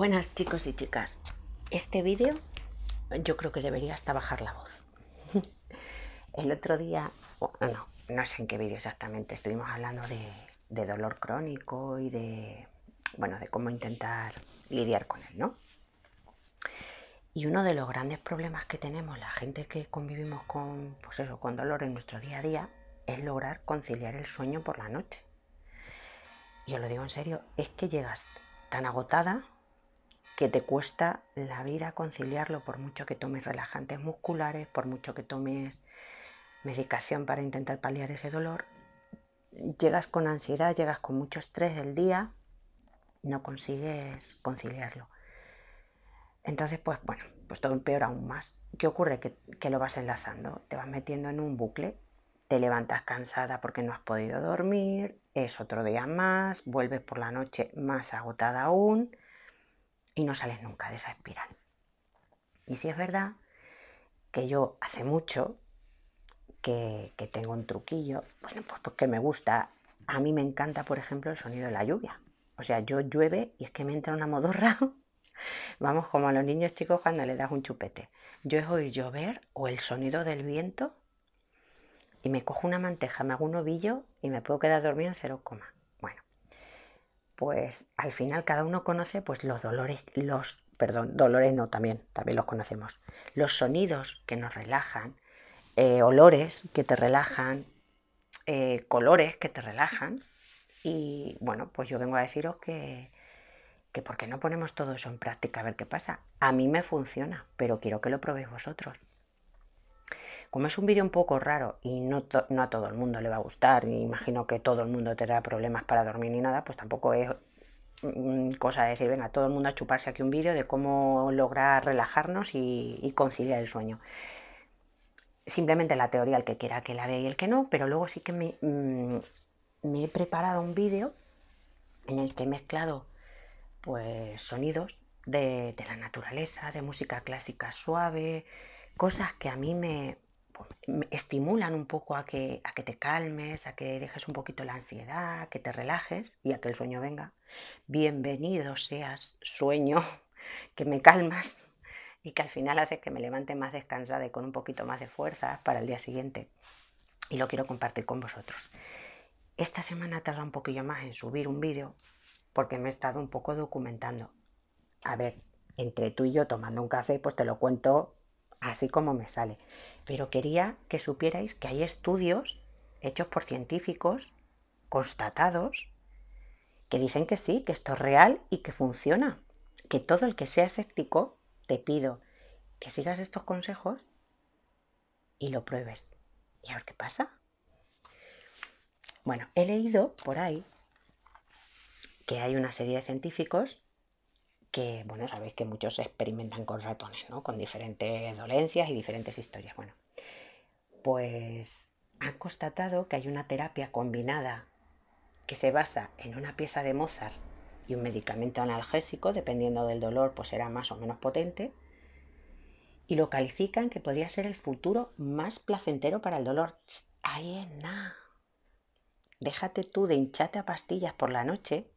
Buenas chicos y chicas. Este vídeo yo creo que debería hasta bajar la voz. El otro día, no, sé en qué vídeo exactamente, estuvimos hablando de, dolor crónico y de, bueno, de cómo intentar lidiar con él, ¿no? Y uno de los grandes problemas que tenemos la gente que convivimos con, pues con dolor en nuestro día a día es lograr conciliar el sueño por la noche. Yo lo digo en serio, es que llegas tan agotada que te cuesta la vida conciliarlo por mucho que tomes relajantes musculares, por mucho que tomes medicación para intentar paliar ese dolor. Llegas con ansiedad, llegas con mucho estrés del día, no consigues conciliarlo. Entonces, pues bueno, pues todo empeora aún más. ¿Qué ocurre? Que, que, lo vas enlazando, te vas metiendo en un bucle, te levantas cansada porque no has podido dormir, es otro día más, vuelves por la noche más agotada aún, y no sales nunca de esa espiral. Y si es verdad que yo hace mucho que, tengo un truquillo, bueno, pues porque me gusta. A mí me encanta, por ejemplo, el sonido de la lluvia. O sea, yo llueve y es que me entra una modorra. Vamos, como a los niños chicos cuando le das un chupete. Yo es oír llover o el sonido del viento y me cojo una manteja, me hago un ovillo y me puedo quedar dormido en cero pues al final cada uno conoce pues los dolores, los, perdón, dolores no, también, también los conocemos, los sonidos que nos relajan, eh, olores que te relajan, eh, colores que te relajan. Y bueno, pues yo vengo a deciros que, que por qué no ponemos todo eso en práctica a ver qué pasa. A mí me funciona, pero quiero que lo probéis vosotros. Como es un vídeo un poco raro y no, a todo el mundo le va a gustar, y imagino que todo el mundo tendrá problemas para dormir ni nada, pues tampoco es mm, cosa de decir, venga, todo el mundo a chuparse aquí un vídeo de cómo lograr relajarnos y, conciliar el sueño simplemente la teoría el que quiera que la vea y el que no, pero luego sí que me, mm, he preparado un vídeo en el que he mezclado pues sonidos de, la naturaleza, de música clásica suave, cosas que a mí me, Estimulan un poco a que, a que te calmes, a que dejes un poquito la ansiedad, a que te relajes y a que el sueño venga. Bienvenido seas sueño, que me calmas y que al final haces que me levante más descansada y con un poquito más de fuerza para el día siguiente. Y lo quiero compartir con vosotros. Esta semana tarda un poquillo más en subir un vídeo porque me he estado un poco documentando. A ver, entre tú y yo tomando un café, pues te lo cuento así como me sale. Pero quería que supierais que hay estudios hechos por científicos, constatados, que dicen que sí, que esto es real y que funciona. Que todo el que sea escéptico, te pido que sigas estos consejos y lo pruebes. Y ahora qué pasa. Bueno, he leído por ahí que hay una serie de científicos que, bueno, sabéis que muchos experimentan con ratones, ¿no? Con diferentes dolencias y diferentes historias. Bueno, pues han constatado que hay una terapia combinada que se basa en una pieza de Mozart y un medicamento analgésico, dependiendo del dolor, pues será más o menos potente, y lo califican que podría ser el futuro más placentero para el dolor. ahí Déjate tú de hinchate a pastillas por la noche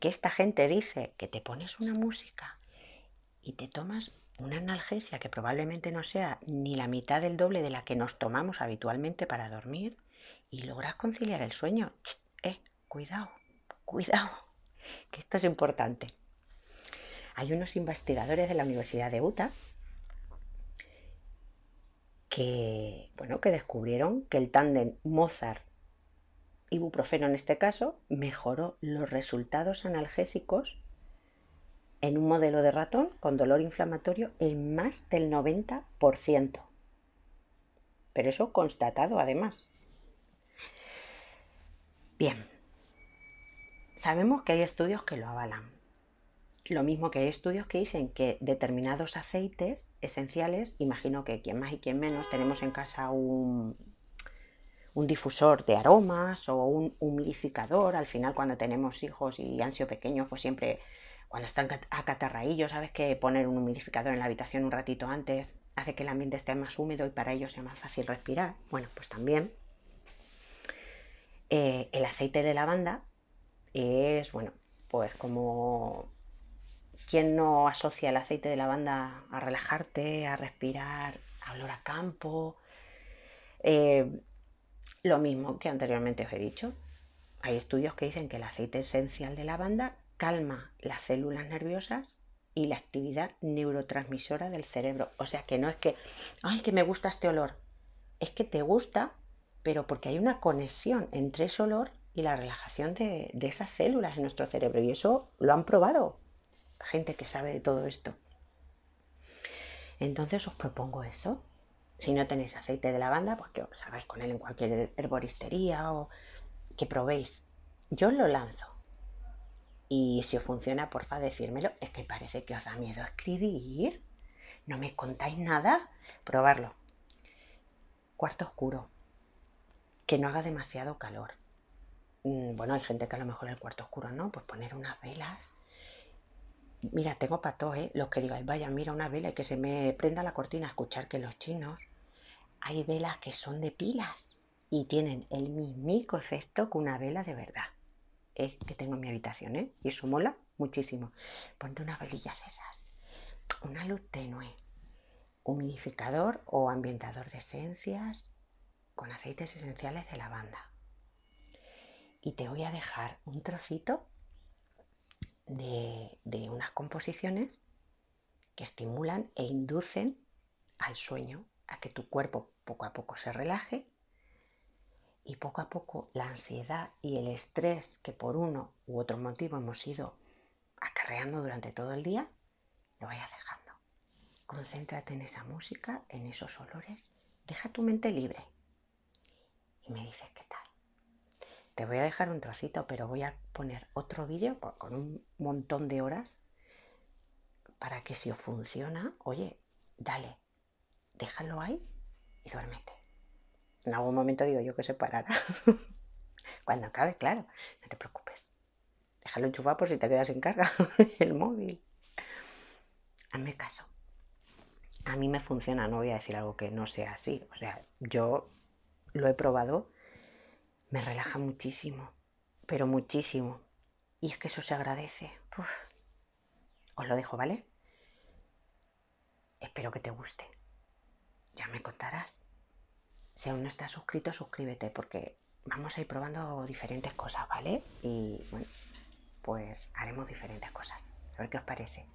que esta gente dice que te pones una música y te tomas una analgesia que probablemente no sea ni la mitad del doble de la que nos tomamos habitualmente para dormir y logras conciliar el sueño. eh, cuidado, cuidado, que esto es importante. Hay unos investigadores de la Universidad de Utah que, bueno, que descubrieron que el tándem Mozart ibuprofeno en este caso, mejoró los resultados analgésicos en un modelo de ratón con dolor inflamatorio en más del 90%. Pero eso constatado además. Bien, sabemos que hay estudios que lo avalan. Lo mismo que hay estudios que dicen que determinados aceites esenciales, imagino que quien más y quien menos, tenemos en casa un, un difusor de aromas o un humidificador. Al final, cuando tenemos hijos y han sido pequeños, pues siempre cuando están a sabes que poner un humidificador en la habitación un ratito antes hace que el ambiente esté más húmedo y para ellos sea más fácil respirar. Bueno, pues también. Eh, el aceite de lavanda es, bueno, pues como quien no asocia el aceite de lavanda a relajarte, a respirar, a olor a campo. Eh, lo mismo que anteriormente os he dicho, hay estudios que dicen que el aceite esencial de lavanda calma las células nerviosas y la actividad neurotransmisora del cerebro. O sea que no es que, ay, que me gusta este olor. Es que te gusta, pero porque hay una conexión entre ese olor y la relajación de, de esas células en nuestro cerebro. Y eso lo han probado gente que sabe de todo esto. Entonces os propongo eso, si no tenéis aceite de lavanda, pues que os hagáis con él en cualquier herboristería o que probéis. Yo lo lanzo. Y si os funciona, porfa, decírmelo. Es que parece que os da miedo escribir. No me contáis nada. Probarlo. Cuarto oscuro. Que no haga demasiado calor. Mm, bueno, hay gente que a lo mejor el cuarto oscuro no, pues poner unas velas Mira, tengo patos, ¿eh? Los que digáis, vaya, mira una vela y que se me prenda la cortina a escuchar que los chinos hay velas que son de pilas y tienen el mismo efecto que una vela de verdad. Es que tengo en mi habitación, ¿eh? Y eso mola muchísimo. Ponte unas velillas esas. Una luz tenue. Humidificador o ambientador de esencias con aceites esenciales de lavanda. Y te voy a dejar un trocito de, unas composiciones que estimulan e inducen al sueño, a que tu cuerpo poco a poco se relaje y poco a poco la ansiedad y el estrés que por uno u otro motivo hemos ido acarreando durante todo el día, lo vayas dejando. Concéntrate en esa música, en esos olores, deja tu mente libre y me dices qué tal. Te voy a dejar un trocito, pero voy a poner otro vídeo con un montón de horas para que si os funciona, oye, dale, déjalo ahí y duérmete. En algún momento digo yo que se parará. Cuando acabe, claro, no te preocupes. Déjalo enchufado por si te quedas sin carga el móvil. Hazme caso. A mí me funciona, no voy a decir algo que no sea así. O sea, yo lo he probado me relaja muchísimo, pero muchísimo. Y es que eso se agradece. Os lo dejo, ¿vale? Espero que te guste. Ya me contarás. Si aún no estás suscrito, suscríbete porque vamos a ir probando diferentes cosas, ¿vale? Y bueno, pues haremos diferentes cosas. A ver qué os parece.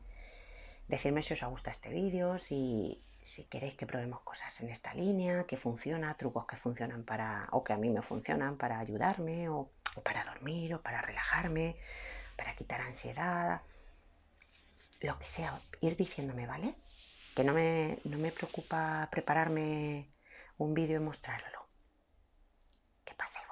Decirme si os gusta este vídeo, si, si queréis que probemos cosas en esta línea, que funciona, trucos que funcionan para, o que a mí me funcionan para ayudarme, o, para dormir, o para relajarme, para quitar ansiedad, lo que sea, ir diciéndome, ¿vale? Que no me, no me preocupa prepararme un vídeo y mostrarlo. Que paséis